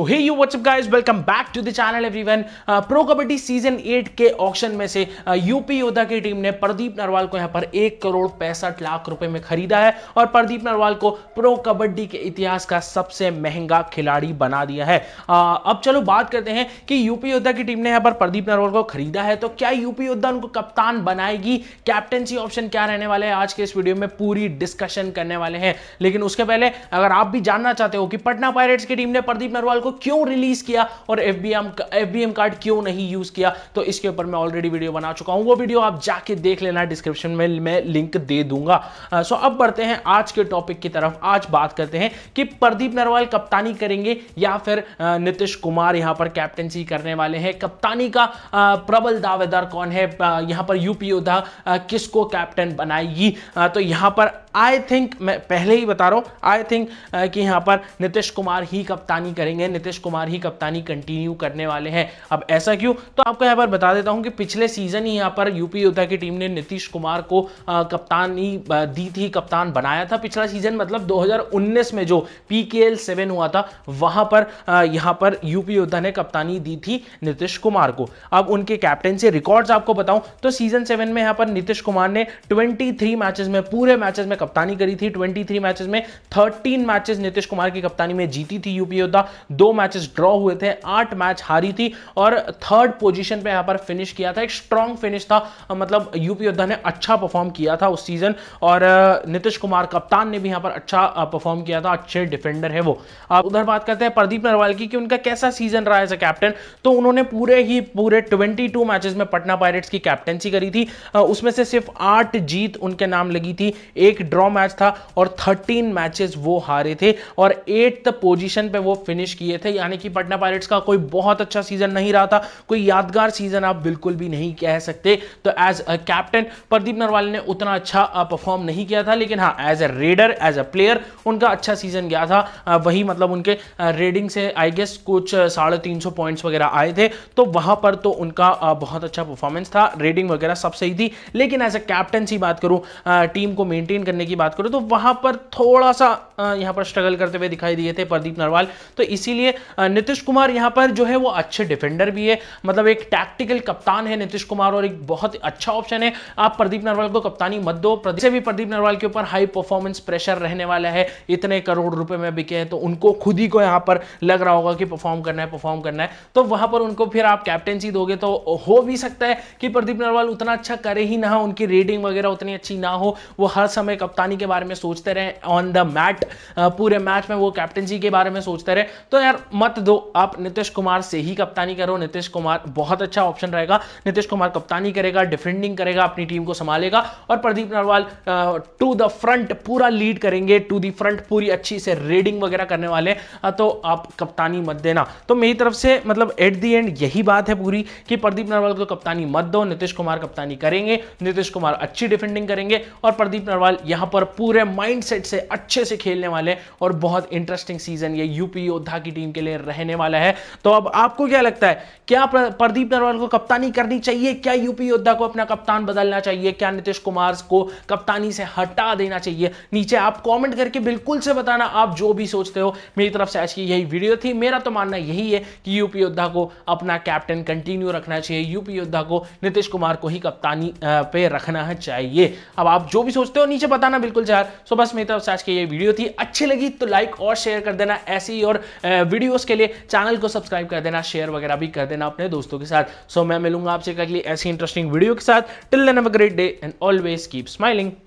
तो hey you what's up guys welcome back to the channel everyone pro kabaddi season eight के auction में से UP uh, योद्धा की टीम ने प्रदीप नरवाल को यहां पर एक करोड़ पैंसठ लाख रुपए में खरीदा है और प्रदीप नरवाल को प्रो कबड्डी के इतिहास का सबसे महंगा खिलाड़ी बना दिया है uh, अब चलो बात करते हैं कि यूपी योद्धा की टीम ने यहां पर प्रदीप नरवाल को खरीदा है तो क्या यूपी योद्धा उनको कप्तान बनाएगी कैप्टनसी ऑप्शन क्या रहने वाले हैं आज के इस वीडियो में पूरी डिस्कशन करने वाले हैं लेकिन उसके पहले अगर आप भी जानना चाहते हो कि पटना पायरेट्स की टीम ने प्रदीप नरवाल को को क्यों रिलीज किया और एफबीएम एफबीएम कार्ड क्यों नहीं यूज किया तो इसके ऊपर मैं ऑलरेडी वीडियो बना चुका हूं वो वीडियो आप जाके देख लेना डिस्क्रिप्शन में मैं लिंक दे दूंगा आ, सो अब बढ़ते हैं आज के टॉपिक की तरफ आज बात करते हैं कि प्रदीप नरवाल कप्तानी करेंगे या फिर नीतीश कुमार यहां पर कैप्टनसी करने वाले हैं कप्तानी का प्रबल दावेदार कौन है यहां पर यूपी योद्धा किसको कैप्टन बनाएगी तो यहां पर आई थिंक मैं पहले ही बता रहा हूं आई थिंक कि यहां पर नीतीश कुमार ही कप्तानी करेंगे नीतीश कुमार ही कप्तानी कंटिन्यू करने वाले हैं अब ऐसा क्यों तो आपको यहाँ पर बता देता हूँ कि पिछले सीजन ही यहाँ पर यूपी योद्धा की टीम ने नीतीश कुमार को कप्तानी दी थी कप्तान बनाया था पिछला सीजन मतलब 2019 में जो पी के एल सेवन हुआ था वहाँ पर यहाँ पर यूपी योद्धा ने कप्तानी दी थी नीतीश कुमार को अब उनके कैप्टन से रिकॉर्ड्स आपको बताऊं तो सीजन सेवन में यहाँ पर नीतीश कुमार ने 23 मैचेस में पूरे मैचेस में कप्तानी करी थी 23 मैचेस में 13 मैचेस नीतीश कुमार की कप्तानी में जीती थी यूपी योद्धा दो मैचेस ड्रॉ हुए थे आठ मैच हारी थी और थर्ड पोजीशन पे यहाँ पर फिनिश किया था एक स्ट्रांग फिनिश था मतलब यूपी योद्धा ने अच्छा परफॉर्म किया था उस सीजन और नीतीश कुमार कप्तान ने भी यहाँ पर अच्छा परफॉर्म किया था अच्छे डिफेंडर है वो अब उधर बात करते हैं प्रदीप नरवाल की कि उनका कैसा सीजन रहा एज अ कैप्टन तो उन्होंने पूरे ही पूरे ट्वेंटी टू मैचेस में पटना पायरेट्स की कैप्टनसी करी थी उसमें से सिर्फ आठ जीत उनके नाम लगी थी एक ड्रॉ मैच था और थर्टीन मैचेस वो हारे थे और एट्थ पोजिशन पे वो फिनिश किया किए थे यानी कि पटना पायलट्स का कोई बहुत अच्छा सीजन नहीं रहा था कोई यादगार सीजन आप बिल्कुल भी नहीं कह सकते तो as a captain Pradeep Narwal ने उतना अच्छा परफॉर्म नहीं किया था लेकिन हाँ as a raider as a player उनका अच्छा सीजन गया था वही मतलब उनके रेडिंग से आई गेस कुछ साढ़े तीन सौ पॉइंट्स वगैरह आए थे तो वहां पर तो उनका बहुत अच्छा परफॉर्मेंस था रेडिंग वगैरह सब सही थी लेकिन एज अ कैप्टनसी बात करूँ टीम को मेंटेन करने की बात करूँ तो वहां पर थोड़ा सा यहाँ पर स्ट्रगल करते हुए दिखाई दिए थे प्रदीप नरवाल तो इसीलिए इसीलिए नीतीश कुमार यहां पर जो है वो अच्छे डिफेंडर भी है मतलब एक टैक्टिकल कप्तान है नीतीश कुमार और एक बहुत अच्छा ऑप्शन है आप प्रदीप नरवाल को कप्तानी मत दो प्रदीप से भी प्रदीप नरवाल के ऊपर हाई परफॉर्मेंस प्रेशर रहने वाला है इतने करोड़ रुपए में बिके हैं तो उनको खुद ही को यहां पर लग रहा होगा कि परफॉर्म करना है परफॉर्म करना है तो वहां पर उनको फिर आप कैप्टनसी दोगे तो हो भी सकता है कि प्रदीप नरवाल उतना अच्छा करे ही ना उनकी रेटिंग वगैरह उतनी अच्छी ना हो वो हर समय कप्तानी के बारे में सोचते रहे ऑन द मैट पूरे मैच में वो कैप्टनसी के बारे में सोचते रहे तो यार मत दो आप नीतीश कुमार से ही कप्तानी करो नीतीश कुमार बहुत अच्छा ऑप्शन रहेगा नीतीश कुमार कप्तानी करेगा डिफेंडिंग करेगा अपनी टीम को संभालेगा और Pradeep Narwal to the front पूरा लीड करेंगे टू द फ्रंट पूरी अच्छी से रेडिंग वगैरह करने वाले तो आप कप्तानी मत देना तो मेरी तरफ से मतलब एट दी एंड यही बात है पूरी कि प्रदीप नरवाल को कप्तानी मत दो नीतीश कुमार कप्तानी करेंगे नीतीश कुमार अच्छी डिफेंडिंग करेंगे और प्रदीप नरवाल यहां पर पूरे माइंडसेट से अच्छे से खेलने वाले और बहुत इंटरेस्टिंग सीजन ये यूपी योद्धा की टीम के लिए रहने वाला है तो अब आपको क्या लगता है क्या प्रदीप नरवाल को कप्तानी करनी चाहिए क्या यूपी योद्धा को अपना कप्तान बदलना चाहिए क्या नीतीश कुमार को कप्तानी से हटा देना चाहिए नीचे आप कॉमेंट करके बिल्कुल से बताना आप जो भी सोचते हो मेरी तरफ से आज की यही वीडियो थी मेरा तो मानना यही है कि यूपी योद्धा को अपना कैप्टन कंटिन्यू रखना चाहिए यूपी योद्धा को नीतीश कुमार को ही कप्तानी पे रखना चाहिए अब आप जो भी सोचते हो नीचे बताना बिल्कुल चार सो बस मेरी तरफ से आज की ये वीडियो थी अच्छी लगी तो लाइक और शेयर कर देना ऐसी और वीडियोस के लिए चैनल को सब्सक्राइब कर देना शेयर वगैरह भी कर देना अपने दोस्तों के साथ सो so, मैं मिलूंगा आपसे अगली ऐसी इंटरेस्टिंग वीडियो के साथ till then a great day and always keep smiling